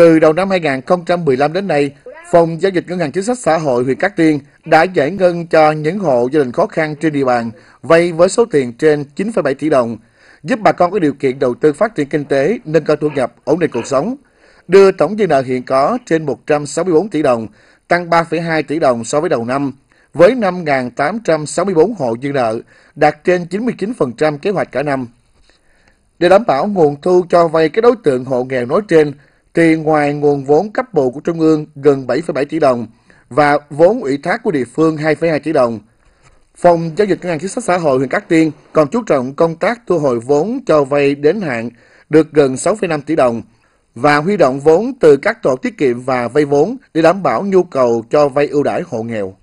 Từ đầu năm 2015 đến nay, Phòng Giao dịch Ngân hàng Chính sách Xã hội huyện Cát Tiên đã giải ngân cho những hộ gia đình khó khăn trên địa bàn vay với số tiền trên 9,7 tỷ đồng, giúp bà con có điều kiện đầu tư phát triển kinh tế, nâng cao thu nhập, ổn định cuộc sống. Đưa tổng dư nợ hiện có trên 164 tỷ đồng, tăng 3,2 tỷ đồng so với đầu năm, với 5.864 hộ dư nợ, đạt trên 99% kế hoạch cả năm. Để đảm bảo nguồn thu cho vay các đối tượng hộ nghèo nói trên, thì ngoài nguồn vốn cấp bộ của Trung ương gần 7,7 tỷ đồng và vốn ủy thác của địa phương 2,2 tỷ đồng, Phòng Giao dịch Ngân hàng Chính sách Xã hội huyện Cát Tiên còn chú trọng công tác thu hồi vốn cho vay đến hạn được gần 6,5 tỷ đồng và huy động vốn từ các tổ tiết kiệm và vay vốn để đảm bảo nhu cầu cho vay ưu đãi hộ nghèo.